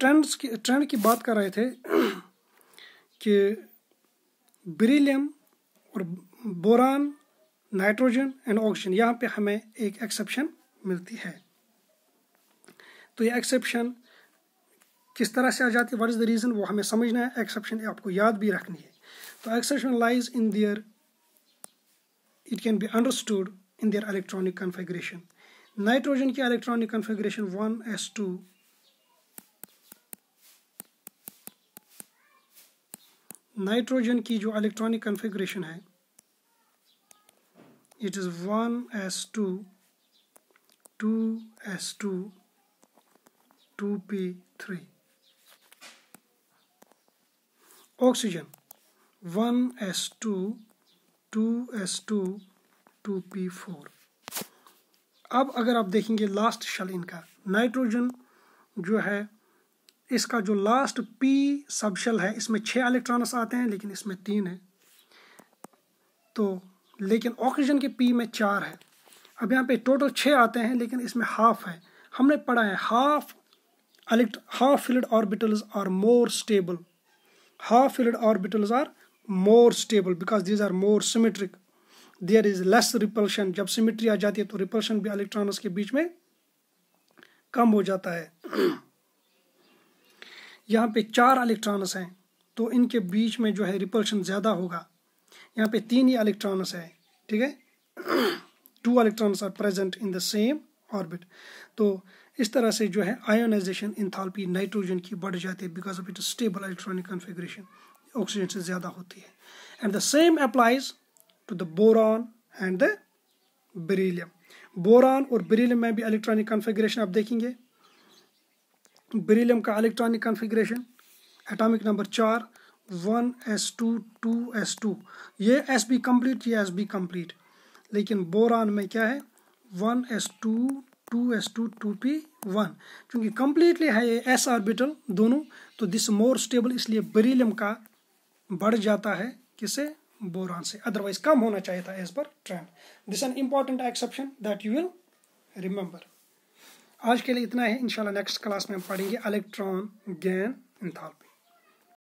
trends की trend की बात कर रहे थे कि बेरिलियम और बोरान नाइट्रोजन एंड ऑक्सीजन यहाँ पे हमें एक एक्सेप्शन मिलती है तो ये एक्सेप्शन किस तरह से आ जाती है वट इज़ द रीज़न वो हमें समझना है एक्सेप्शन आपको याद भी रखनी है तो exception lies in their it can be understood in their electronic configuration nitrogen की electronic configuration one S two nitrogen की जो इलेक्ट्रॉनिक कन्फिग्रेशन है it is one S two two S two two P three oxygen one S two two S two two P four अब अगर आप देखेंगे last शल इनका nitrogen जो है इसका जो लास्ट पी सबशल है इसमें छः इलेक्ट्रॉन्स आते हैं लेकिन इसमें तीन है तो लेकिन ऑक्सीजन के पी में चार है अब यहाँ पे टोटल छः आते हैं लेकिन इसमें हाफ है हमने पढ़ा है half elect half filled orbitals are more stable half filled orbitals are more stable because these are more symmetric there is less repulsion जब सिमेट्री आ जाती है तो रिपल्शन भी इलेक्ट्रॉन्स के बीच में कम हो जाता है यहाँ पे चार इलेक्ट्रॉन्स हैं तो इनके बीच में जो है रिपल्शन ज़्यादा होगा यहाँ पे तीन ही इलेक्ट्रॉन्स है ठीक है two electrons are present in the same orbit तो इस तरह से जो है आयोनाइजेशन इंथालपी नाइट्रोजन की बढ़ जाती है because of it stable electronic configuration oxygen से ज़्यादा होती है and the same applies to the boron and the beryllium boron और बेरीलियम में भी इलेक्ट्रॉनिक कन्फिग्रेशन आप देखेंगे बेरिलियम का इलेक्ट्रॉनिक कॉन्फ़िगरेशन एटॉमिक नंबर चार one S two two S two ये एस बी कम्प्लीट ये एस बी कम्प्लीट लेकिन बोरान में क्या है one S two two S two two P one चूँकि कम्प्लीटली है ये एस ऑर्बिटल दोनों तो दिस मोर स्टेबल इसलिए बेरिलियम का बढ़ जाता है किसे बोरान से अदरवाइज कम होना चाहिए था एज पर trend this an important exception that you will remember आज के लिए इतना है इंशाल्लाह नेक्स्ट क्लास में हम पढ़ेंगे इलेक्ट्रॉन गैन इंथाल्पी